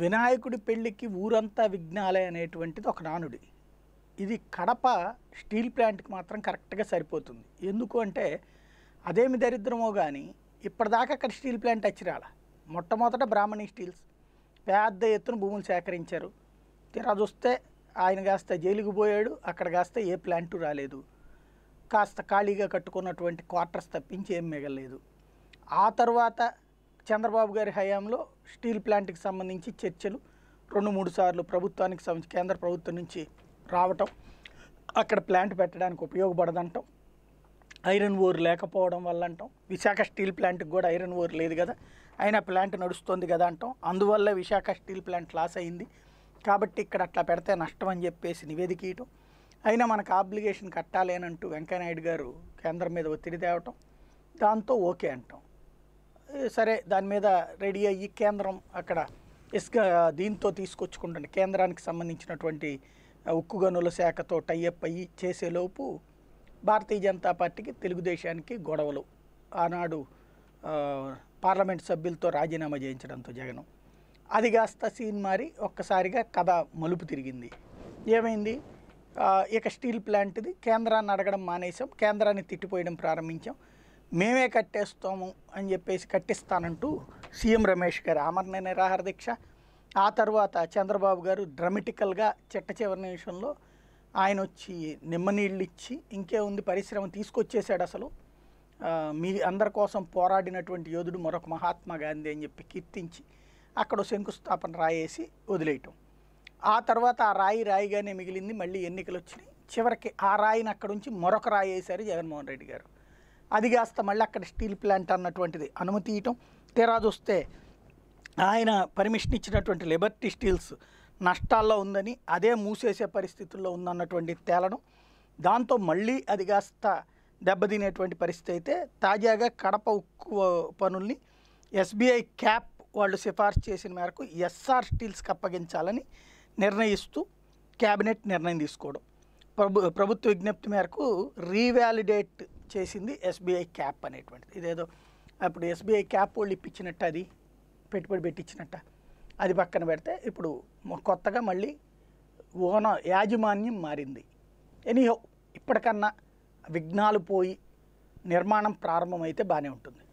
వినాయకుడి పెళ్ళికి ఊరంతా విఘ్నాలే అనేటువంటిది ఒక నానుడి ఇది కడప స్టీల్ ప్లాంట్కి మాత్రం కరెక్ట్గా సరిపోతుంది ఎందుకు అంటే అదేమి దరిద్రమో కానీ ఇప్పటిదాకా అక్కడ స్టీల్ ప్లాంట్ వచ్చిరాల మొట్టమొదట బ్రాహ్మణి స్టీల్స్ పెద్ద ఎత్తున భూములు సేకరించారు తీరా చూస్తే ఆయన కాస్త జైలుకు పోయాడు అక్కడ కాస్త ఏ ప్లాంటు రాలేదు కాస్త ఖాళీగా కట్టుకున్నటువంటి క్వార్టర్స్ తప్పించి ఏం మిగలేదు ఆ తర్వాత చంద్రబాబు గారి హయాంలో స్టీల్ ప్లాంట్కి సంబంధించి చర్చలు రెండు మూడు సార్లు ప్రభుత్వానికి సంబంధించి కేంద్ర ప్రభుత్వం నుంచి రావటం అక్కడ ప్లాంట్ పెట్టడానికి ఉపయోగపడదంటాం ఐరన్ ఓర్ లేకపోవడం వల్ల అంటాం విశాఖ స్టీల్ ప్లాంట్కి కూడా ఐరన్ ఓర్ లేదు కదా అయినా ప్లాంట్ నడుస్తుంది కదా అంటాం అందువల్ల విశాఖ స్టీల్ ప్లాంట్ లాస్ అయింది కాబట్టి ఇక్కడ అట్లా పెడితే నష్టం అని చెప్పేసి నివేదిక ఇవ్వటం అయినా మనకు ఆబ్లిగేషన్ కట్టాలేనంటూ వెంకయ్యనాయుడు గారు కేంద్రం మీద ఒత్తిడి తేవటం దాంతో ఓకే అంటాం సరే దాని మీద రెడీ అయ్యి కేంద్రం అక్కడ ఇసుక దీంతో తీసుకొచ్చుకుంటుంది కేంద్రానికి సంబంధించినటువంటి ఉక్కు గనుల శాఖతో టైఅప్ అయ్యి చేసేలోపు భారతీయ జనతా పార్టీకి తెలుగుదేశానికి గొడవలు ఆనాడు పార్లమెంట్ సభ్యులతో రాజీనామా చేయించడంతో జగన్ అది కాస్త సీన్ మారి ఒక్కసారిగా కథ మలుపు తిరిగింది ఏమైంది ఇక స్టీల్ ప్లాంట్ది కేంద్రాన్ని అడగడం మానేసాం కేంద్రాన్ని తిట్టిపోయడం ప్రారంభించాం మేమే కట్టేస్తాము అని చెప్పేసి కట్టిస్తానంటూ సీఎం రమేష్ గారు ఆమరణ నిరాహార దీక్ష ఆ తర్వాత చంద్రబాబు గారు డ్రమిటికల్గా చిట్ట చివరి నిమిషంలో ఆయన వచ్చి నిమ్మనీళ్ళు ఇచ్చి ఇంకే ఉంది పరిశ్రమ తీసుకొచ్చేసాడు అసలు మీ అందరి కోసం పోరాడినటువంటి యోధుడు మరొక మహాత్మా గాంధీ అని చెప్పి కీర్తించి అక్కడ శంకుస్థాపన రాయేసి వదిలేయటం ఆ తర్వాత ఆ రాయి రాయిగానే మిగిలింది మళ్ళీ ఎన్నికలు వచ్చినాయి చివరికి ఆ రాయిని అక్కడ నుంచి మరొక రాయి వేశారు జగన్మోహన్ రెడ్డి గారు అది కాస్త మళ్ళీ అక్కడ స్టీల్ ప్లాంట్ అన్నటువంటిది అనుమతి ఇవ్వటం తీరా చూస్తే ఆయన పర్మిషన్ ఇచ్చినటువంటి లిబర్టీ స్టీల్స్ నష్టాల్లో ఉందని అదే మూసేసే పరిస్థితుల్లో ఉందన్నటువంటి తేలడం దాంతో మళ్ళీ అది కాస్త దెబ్బతినేటువంటి పరిస్థితి అయితే తాజాగా కడప ఉక్కు పనుల్ని ఎస్బీఐ క్యాప్ వాళ్ళు సిఫార్సు చేసిన మేరకు ఎస్ఆర్ స్టీల్స్కి అప్పగించాలని నిర్ణయిస్తూ క్యాబినెట్ నిర్ణయం తీసుకోవడం ప్రభు ప్రభుత్వ విజ్ఞప్తి మేరకు రీవాలిడేట్ చేసింది ఎస్బీఐ క్యాప్ అనేటువంటిది ఇదేదో అప్పుడు ఎస్బీఐ క్యాప్ వాళ్ళు ఇప్పించినట్టు అది పెట్టుబడి పెట్టించినట్ట అది పక్కన పెడితే ఇప్పుడు కొత్తగా మళ్ళీ ఓన యాజమాన్యం మారింది ఎనీహో ఇప్పటికన్నా విఘ్నాలు పోయి నిర్మాణం ప్రారంభమైతే బాగానే ఉంటుంది